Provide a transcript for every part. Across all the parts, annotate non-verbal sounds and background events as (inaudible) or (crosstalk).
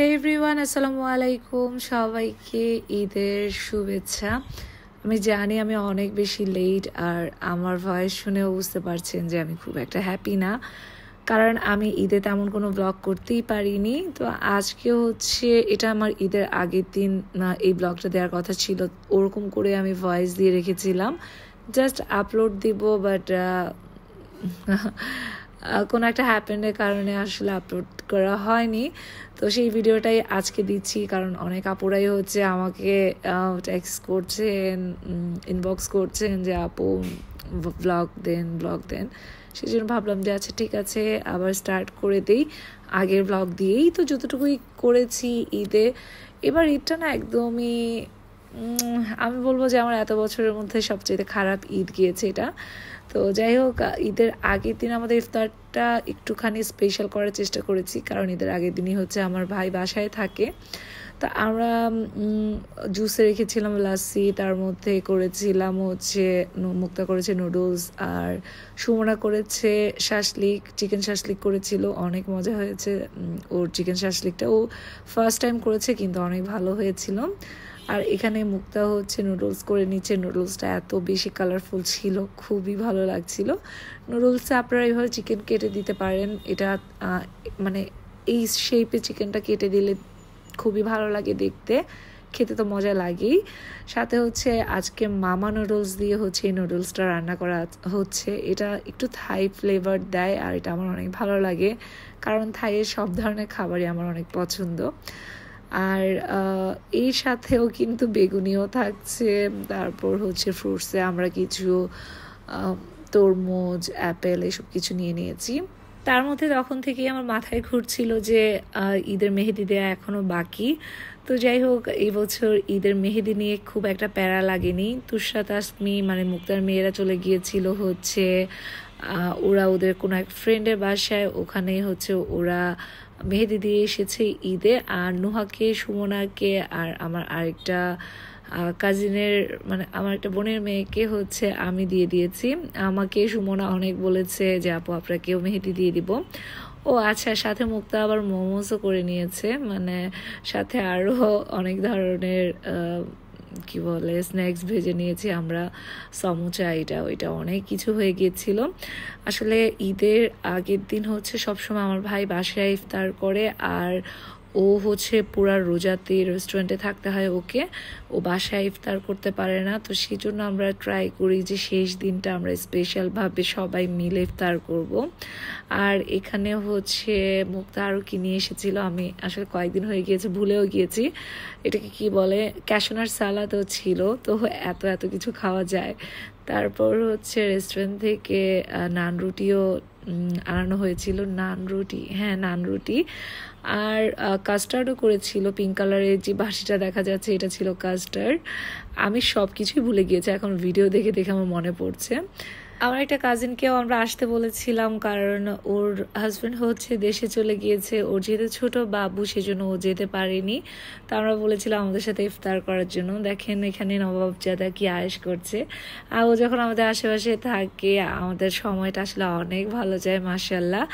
হে everyone আসসালামু আলাইকুম সবাইকে ঈদের শুভেচ্ছা আমি জানি আমি অনেক বেশি লেট আর আমার ভয়েস শুনেও বুঝতে পারছেন যে আমি খুব একটা হ্যাপি না কারণ আমি ঈদে তেমন কোনো ব্লগ করতেই পারিনি তো আজকে হচ্ছে এটা আমার ঈদের আগের দিন এই ব্লগটা দেওয়ার কথা ছিল ওরকম করে আমি ভয়েস দিয়ে রেখেছিলাম জাস্ট আপলোড দিব বাট কোনো একটা হ্যাপেন্ডের কারণে আসলে আপলোড করা হয়নি তো সেই ভিডিওটাই আজকে দিচ্ছি কারণ অনেক আপুরাই হচ্ছে আমাকে টেক্সট করছেন ইনবক্স করছেন যে আপু ব্লগ দেন ব্লগ দেন সেই জন্য ভাবলাম যে আচ্ছা ঠিক আছে আবার স্টার্ট করে দিই আগের ব্লগ দিয়েই তো যতটুকুই করেছি ঈদে এবার ঈদটা না একদমই আমি বলবো যে আমার এত বছরের মধ্যে সবচেয়ে খারাপ ঈদ গিয়েছে এটা তো যাই হোক ঈদের আগের দিন আমাদের ইফতারটা একটুখানি স্পেশাল করার চেষ্টা করেছি কারণ ঈদের আগের দিনই হচ্ছে আমার ভাই বাসায় থাকে তা আমরা জুসে রেখেছিলাম লাসি তার মধ্যে করেছিলাম হচ্ছে মুক্তা করেছে নুডলস আর সুমনা করেছে শাসলিক চিকেন শাসলিক করেছিল অনেক মজা হয়েছে ওর চিকেন শাসলিকটা ও ফার্স্ট টাইম করেছে কিন্তু অনেক ভালো হয়েছিল আর এখানে মুক্তা হচ্ছে নুডলস করে নিচ্ছে নুডলসটা এত বেশি কালারফুল ছিল খুবই ভালো লাগছিল নুডলসে আপনারা এভাবে চিকেন কেটে দিতে পারেন এটা মানে এই শেপে চিকেনটা কেটে দিলে খুবই ভালো লাগে দেখতে খেতে তো মজা লাগেই সাথে হচ্ছে আজকে মামা নুডলস দিয়ে হচ্ছে এই নুডলসটা রান্না করা হচ্ছে এটা একটু থাই ফ্লেভার দেয় আর এটা আমার অনেক ভালো লাগে কারণ থাইয়ের সব ধরনের খাবারই আমার অনেক পছন্দ আর এর সাথেও কিন্তু বেগুনিও থাকছে তারপর হচ্ছে ফ্রুটসে আমরা কিছু তরমুজ অ্যাপেল এসব কিছু নিয়ে নিয়েছি তার মধ্যে তখন থেকেই আমার মাথায় ঘুরছিল যে ঈদের মেহেদি দেওয়া এখনও বাকি তো যাই হোক এই বছর ঈদের মেহেদি নিয়ে খুব একটা প্যারা লাগেনি তুষরা তাসমি মানে মুক্তার মেয়েরা চলে গিয়েছিল হচ্ছে ওরা ওদের কোনো এক ফ্রেন্ডের বাসায় ওখানে হচ্ছে ওরা মেহেদি দিয়ে এসেছে ঈদে আর নুহাকে সুমনাকে আর আমার আরেকটা কাজিনের মানে আমার একটা বোনের মেয়েকে হচ্ছে আমি দিয়ে দিয়েছি আমাকে সুমনা অনেক বলেছে যে আপু আপনাকেও মেহেদি দিয়ে দিব ও আচ্ছা সাথে মুক্তা আবার মোমোসও করে নিয়েছে মানে সাথে আরও অনেক ধরনের কি বলে স্ন্যাক্স ভেজে নিয়েছি আমরা সমুচা এটা ওইটা অনেক কিছু হয়ে গিয়েছিল আসলে ঈদের আগের দিন হচ্ছে সবসময় আমার ভাই বাসায় ইফতার করে আর ও হচ্ছে পুরা রোজাতে রেস্টুরেন্টে থাকতে হয় ওকে ও বাসায় ইফতার করতে পারে না তো সেই জন্য আমরা ট্রাই করি যে শেষ দিনটা আমরা স্পেশালভাবে সবাই মিলে ইফতার করব আর এখানে হচ্ছে মুক্তা আরও কিনে এসেছিল আমি আসলে কয়েকদিন হয়ে গিয়েছে ভুলেও গিয়েছি এটাকে কি বলে ক্যাশনার সালাদও ছিল তো এত এত কিছু খাওয়া যায় তারপর হচ্ছে রেস্টুরেন্ট থেকে নান রুটিও আনানো হয়েছিল নান রুটি হ্যাঁ নান রুটি আর কাস্টার্ডও করেছিল পিঙ্ক কালারের যে বাসিটা দেখা যাচ্ছে এটা ছিল কাস্টার্ড আমি সব কিছুই ভুলে গিয়েছি এখন ভিডিও দেখে দেখে আমার মনে পড়ছে আমার একটা কাজিনকেও আমরা আসতে বলেছিলাম কারণ ওর হাজব্যান্ড হচ্ছে দেশে চলে গিয়েছে ওর যেহেতু ছোটো বাবু সেজন্য ও যেতে পারেনি তো আমরা বলেছিলাম আমাদের সাথে ইফতার করার জন্য দেখেন এখানে নবাবজাদা কি আয়েস করছে আর ও যখন আমাদের আশেপাশে থাকে আমাদের সময়টা আসলে অনেক ভালো যায় মাসাল্লাহ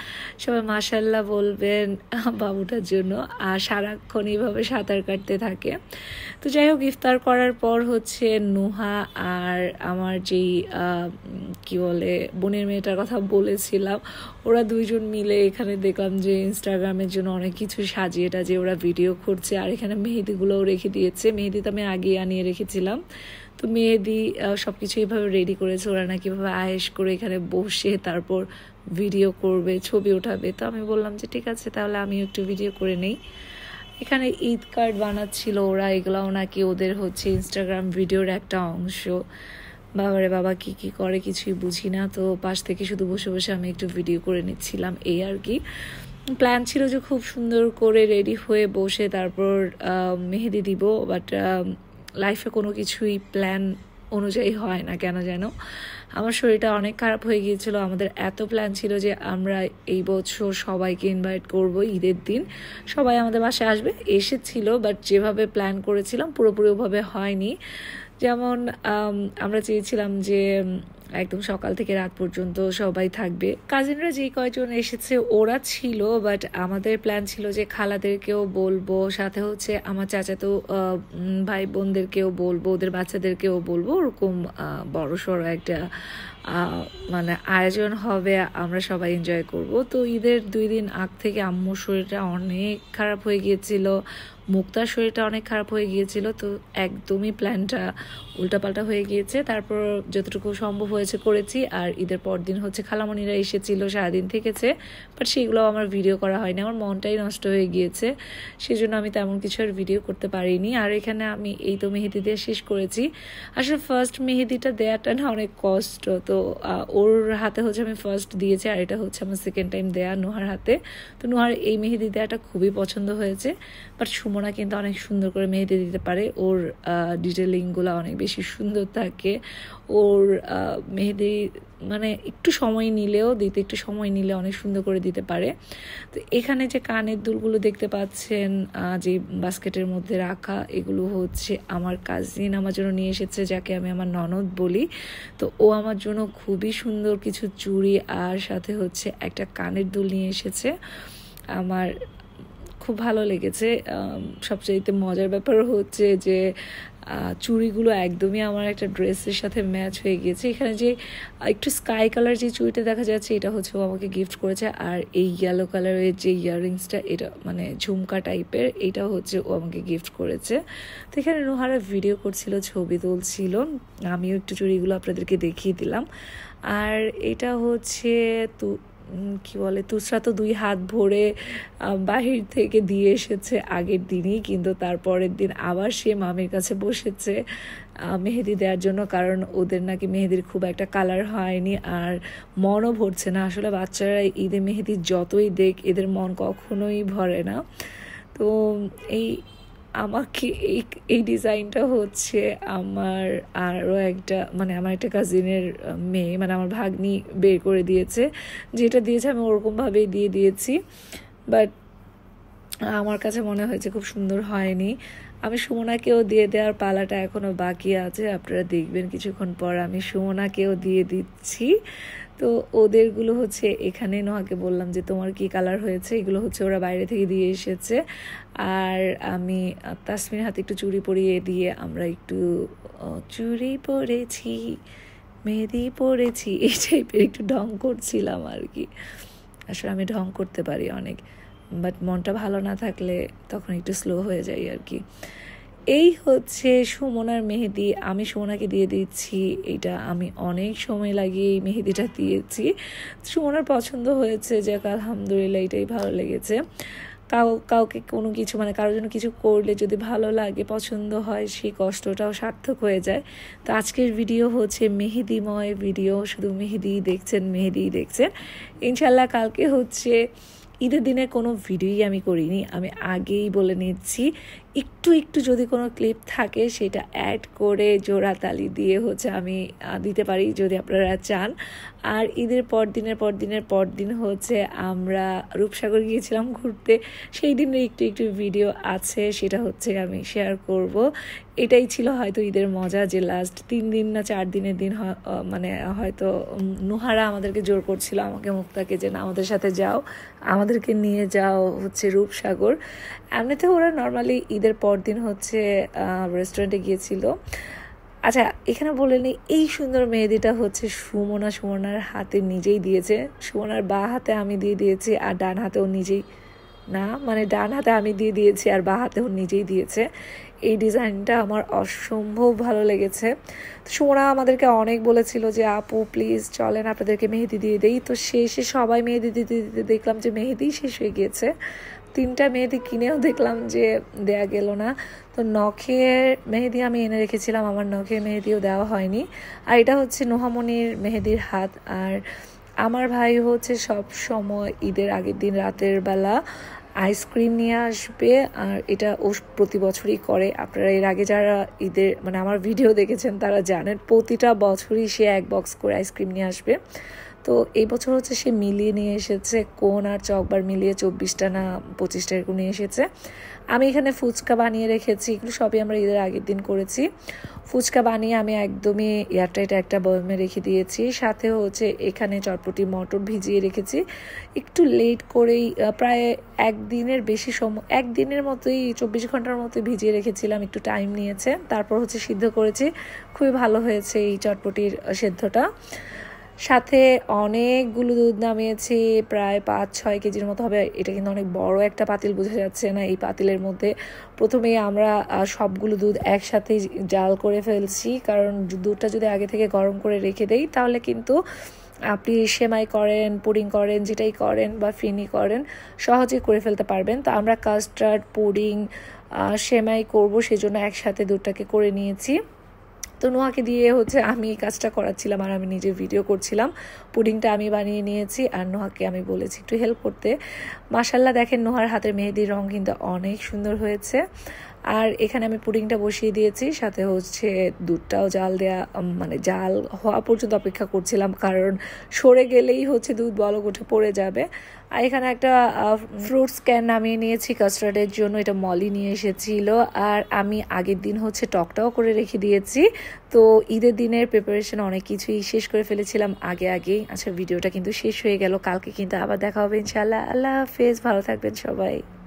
সবাই মাসাল্লাহ বলবেন (laughs) বাবুটার জন্য আর সারাক্ষণ এইভাবে সাঁতার কাটতে থাকে তো যাই হোক ইফতার করার পর হচ্ছে নুহা আর আমার যেই কি বলে বোনের মেয়েটার কথা বলেছিলাম ওরা দুইজন মিলে এখানে দেখলাম যে ইনস্টাগ্রামের জন্য অনেক কিছু সাজিয়ে টাজিয়ে ওরা ভিডিও করছে আর এখানে মেহেদিগুলোও রেখে দিয়েছে মেহেদি তো আমি আগে আনিয়ে রেখেছিলাম তো মেহেদি সব কিছু এভাবে রেডি করেছে ওরা নাকি এভাবে আয়েস করে এখানে বসে তারপর ভিডিও করবে ছবি ওঠাবে তো আমি বললাম যে ঠিক আছে তাহলে আমিও একটু ভিডিও করে নেই এখানে ঈদ কার্ড বানাচ্ছিল ওরা এগুলাও নাকি ওদের হচ্ছে ইনস্টাগ্রাম ভিডিওর একটা অংশ বাবারে বাবা কি কি করে কিছুই বুঝি না তো পাশ থেকে শুধু বসে বসে আমি একটু ভিডিও করে নিচ্ছিলাম এই আর কি প্ল্যান ছিল যে খুব সুন্দর করে রেডি হয়ে বসে তারপর মেহেদি দিব বাট লাইফে কোনো কিছুই প্ল্যান অনুযায়ী হয় না কেন যেন আমার শরীরটা অনেক খারাপ হয়ে গিয়েছিলো আমাদের এত প্ল্যান ছিল যে আমরা এই বছর সবাইকে ইনভাইট করব ঈদের দিন সবাই আমাদের বাসায় আসবে এসেছিল বাট যেভাবে প্ল্যান করেছিলাম পুরোপুরিভাবে হয়নি যেমন আমরা চেয়েছিলাম যে একদম সকাল থেকে রাত পর্যন্ত সবাই থাকবে কাজিনরা যেই কয়জন এসেছে ওরা ছিল বাট আমাদের প্ল্যান ছিল যে খালাদেরকেও বলবো সাথে হচ্ছে আমার চাচাতো ভাই বোনদেরকেও বলবো ওদের বাচ্চাদেরকেও বলবো ওরকম বড় সড়ো একটা মানে আয়োজন হবে আমরা সবাই এনজয় করব তো ঈদের দুই দিন আগ থেকে আম্মুর শরীরটা অনেক খারাপ হয়ে গিয়েছিল মুক্তার শরীরটা অনেক খারাপ হয়ে গিয়েছিল তো একদমই প্ল্যানটা উল্টাপাল্টা হয়ে গিয়েছে তারপর যতটুকু সম্ভব হয়েছে করেছি আর ঈদের পর দিন হচ্ছে খালামণিরা এসেছিল সারাদিন থেকেছে বাট সেইগুলো আমার ভিডিও করা হয়নি আমার মনটাই নষ্ট হয়ে গিয়েছে সেজন্য আমি তেমন কিছু আর ভিডিও করতে পারিনি আর এখানে আমি এই তো মেহেদি দিয়ে শেষ করেছি আসলে ফার্স্ট মেহেদিটা দেওয়াটা না অনেক কষ্ট তো ওর হাতে হচ্ছে আমি ফার্স্ট দিয়েছি আর এটা হচ্ছে আমার সেকেন্ড টাইম দেয়া নোহার হাতে তো নোহার এই মেহেদি দেওয়াটা খুবই পছন্দ হয়েছে বাট সুমনা কিন্তু অনেক সুন্দর করে মেহেদি দিতে পারে ওর ডিটেলিংগুলো অনেক বেশি সুন্দর থাকে ওর মেহেদি মানে একটু সময় নিলেও দিতে একটু সময় নিলে অনেক সুন্দর করে দিতে পারে তো এখানে যে কানের দুলগুলো দেখতে পাচ্ছেন যে বাস্কেটের মধ্যে রাখা এগুলো হচ্ছে আমার কাজিন আমার জন্য নিয়ে এসেছে যাকে আমি আমার ননদ বলি তো ও আমার জন্য খুবই সুন্দর কিছু চুড়ি আর সাথে হচ্ছে একটা কানের দুল নিয়ে এসেছে আমার খুব ভালো লেগেছে সবচেয়ে মজার ব্যাপার হচ্ছে যে চুড়িগুলো একদমই আমার একটা ড্রেসের সাথে ম্যাচ হয়ে গিয়েছে এখানে যে একটু স্কাই কালার যে চুড়িটা দেখা যাচ্ছে এটা হচ্ছে আমাকে গিফট করেছে আর এই ইয়েলো কালারের যে ইয়াররিংসটা এটা মানে ঝুমকা টাইপের এটা হচ্ছে ও আমাকে গিফট করেছে তো এখানে নোহারা ভিডিও করছিল ছবি তুলছিল আমিও একটু চুড়িগুলো আপনাদেরকে দেখিয়ে দিলাম আর এটা হচ্ছে তো কি বলে তুসরা তো দুই হাত ভরে বাহির থেকে দিয়ে এসেছে আগের দিনই কিন্তু তারপরের দিন আবার সে মামির কাছে বসেছে মেহেদি দেওয়ার জন্য কারণ ওদের নাকি মেহেদির খুব একটা কালার হয়নি আর মনও ভরছে না আসলে বাচ্চারা ঈদে মেহেদি যতই দেখ এদের মন কখনোই ভরে না তো এই আমাকে এই এই ডিজাইনটা হচ্ছে আমার আরও একটা মানে আমার একটা কাজিনের মেয়ে মানে আমার ভাগ্নি বের করে দিয়েছে যেটা দিয়েছে আমি ওরকমভাবেই দিয়ে দিয়েছি বাট আমার কাছে মনে হয়েছে খুব সুন্দর হয়নি আমি সুমনাকেও দিয়ে দেওয়ার পালাটা এখনও বাকি আছে আপনারা দেখবেন কিছুক্ষণ পর আমি সুমনাকেও দিয়ে দিচ্ছি তো ওদেরগুলো হচ্ছে এখানে নোহাকে বললাম যে তোমার কি কালার হয়েছে এগুলো হচ্ছে ওরা বাইরে থেকে দিয়ে এসেছে আর আমি তাসমিন হাতে একটু চুড়ি পরিয়ে দিয়ে আমরা একটু চুরি পরেছি মেহেদি পরেছি এই টাইপের একটু ঢং করছিলাম আর কি আসলে আমি ঢং করতে পারি অনেক বাট মনটা ভালো না থাকলে তখন একটু স্লো হয়ে যাই আর কি এই হচ্ছে সুমনার মেহেদি আমি সুমনাকে দিয়ে দিচ্ছি এটা আমি অনেক সময় লাগিয়ে এই মেহেদিটা দিয়েছি সুমনার পছন্দ হয়েছে যে আলহামদুলিল্লাহ এটাই ভালো লেগেছে কাউ কাউকে কোনো কিছু মানে কারোর জন্য কিছু করলে যদি ভালো লাগে পছন্দ হয় সেই কষ্টটাও সার্থক হয়ে যায় তো আজকের ভিডিও হচ্ছে মেহেদিময় ভিডিও শুধু মেহেদিই দেখছেন মেহেদিই দেখছেন ইনশাল্লাহ কালকে হচ্ছে ঈদের দিনের কোনো ভিডিওই আমি করিনি আমি আগেই বলে নিচ্ছি একটু একটু যদি কোনো ক্লিপ থাকে সেটা অ্যাড করে জোড়া তালি দিয়ে হচ্ছে আমি দিতে পারি যদি আপনারা চান আর ঈদের পর দিনের পর দিনের পর দিন হচ্ছে আমরা রূপসাগর গিয়েছিলাম ঘুরতে সেই দিনের একটু একটু ভিডিও আছে সেটা হচ্ছে আমি শেয়ার করব এটাই ছিল হয়তো ঈদের মজা যে লাস্ট তিন দিন না চার দিনের দিন মানে হয়তো নুহারা আমাদেরকে জোর করছিল আমাকে মুক্তাকে যে না আমাদের সাথে যাও আমাদেরকে নিয়ে যাও হচ্ছে রূপসাগর এমনিতে ওরা নর্মালি ঈদের পর দিন হচ্ছে রেস্টুরেন্টে গিয়েছিল আচ্ছা এখানে বলে নিই এই সুন্দর মেহেদিটা হচ্ছে সুমনা সুমনার হাতে নিজেই দিয়েছে সুমনার বা হাতে আমি দিয়ে দিয়েছি আর ডান হাতেও নিজেই না মানে ডান হাতে আমি দিয়ে দিয়েছি আর বা হাতেও নিজেই দিয়েছে এই ডিজাইনটা আমার অসম্ভব ভালো লেগেছে সোনা আমাদেরকে অনেক বলেছিল যে আপু প্লিজ চলেন আপনাদেরকে মেহেদি দিয়ে দেই তো শেষে সবাই মেহেদি দিতে দিতে দেখলাম যে মেহেদি শেষ হয়ে গিয়েছে তিনটা মেহেদি কিনেও দেখলাম যে দেয়া গেল না তো নখের মেহেদি আমি এনে রেখেছিলাম আমার নখের মেহেদিও দেওয়া হয়নি আর এটা হচ্ছে নোহামনির মেহেদির হাত আর আমার ভাই হচ্ছে সব সময় ঈদের আগের দিন রাতের বেলা আইসক্রিম নিয়ে আসবে আর এটা ও প্রতি বছরই করে আপনারা এর আগে যারা ঈদের মানে আমার ভিডিও দেখেছেন তারা জানেন প্রতিটা বছরই সে এক বক্স করে আইসক্রিম নিয়ে আসবে তো এই বছর হচ্ছে সে মিলিয়ে নিয়ে এসেছে কোন আর চকবার মিলিয়ে চব্বিশটা না পঁচিশটা এরকম নিয়ে এসেছে আমি এখানে ফুচকা বানিয়ে রেখেছি এগুলো সবই আমরা ঈদের আগের দিন করেছি ফুচকা বানিয়ে আমি একদমই এয়ারটাইট একটা বয়মে রেখে দিয়েছি সাথে হচ্ছে এখানে চটপটি মটর ভিজিয়ে রেখেছি একটু লেট করেই প্রায় একদিনের বেশি সময় একদিনের মতোই চব্বিশ ঘন্টার মতো ভিজিয়ে রেখেছিলাম একটু টাইম নিয়েছে তারপর হচ্ছে সিদ্ধ করেছি খুবই ভালো হয়েছে এই চটপটির সেদ্ধটা সাথে অনেকগুলো দুধ নামিয়েছি প্রায় পাঁচ ছয় কেজির মতো হবে এটা কিন্তু অনেক বড় একটা পাতিল বোঝা যাচ্ছে না এই পাতিলের মধ্যে প্রথমে আমরা সবগুলো দুধ একসাথে জাল করে ফেলছি কারণ দুধটা যদি আগে থেকে গরম করে রেখে দেই তাহলে কিন্তু আপনি সেমাই করেন পুডিং করেন যেটাই করেন বা ফিনি করেন সহজে করে ফেলতে পারবেন তো আমরা কাস্টার্ড পুডিং সেমাই করবো সেজন্য একসাথে দুধটাকে করে নিয়েছি তো নোয়াকে দিয়ে হচ্ছে আমি এই কাজটা করাচ্ছিলাম আর আমি নিজে ভিডিও করছিলাম পুডিংটা আমি বানিয়ে নিয়েছি আর নোহাকে আমি বলেছি একটু হেল্প করতে মাসাল্লাহ দেখেন নোহার হাতের মেহেদির রং কিন্তু অনেক সুন্দর হয়েছে আর এখানে আমি পুডিংটা বসিয়ে দিয়েছি সাথে হচ্ছে দুধটাও জাল দেয়া মানে জাল হওয়া পর্যন্ত অপেক্ষা করছিলাম কারণ সরে গেলেই হচ্ছে দুধ বলক উঠে পড়ে যাবে আর এখানে একটা ফ্রুটস ক্যান নামিয়ে নিয়েছি কাস্টার্ডের জন্য এটা মলি নিয়ে এসেছিল আর আমি আগের দিন হচ্ছে টকটাও করে রেখে দিয়েছি তো ঈদের দিনের প্রিপারেশন অনেক কিছুই শেষ করে ফেলেছিলাম আগে আগেই আচ্ছা ভিডিওটা কিন্তু শেষ হয়ে গেল কালকে কিন্তু আবার দেখা হবে ইনশাল্লাহ আল্লাহ হাফেজ ভালো থাকবেন সবাই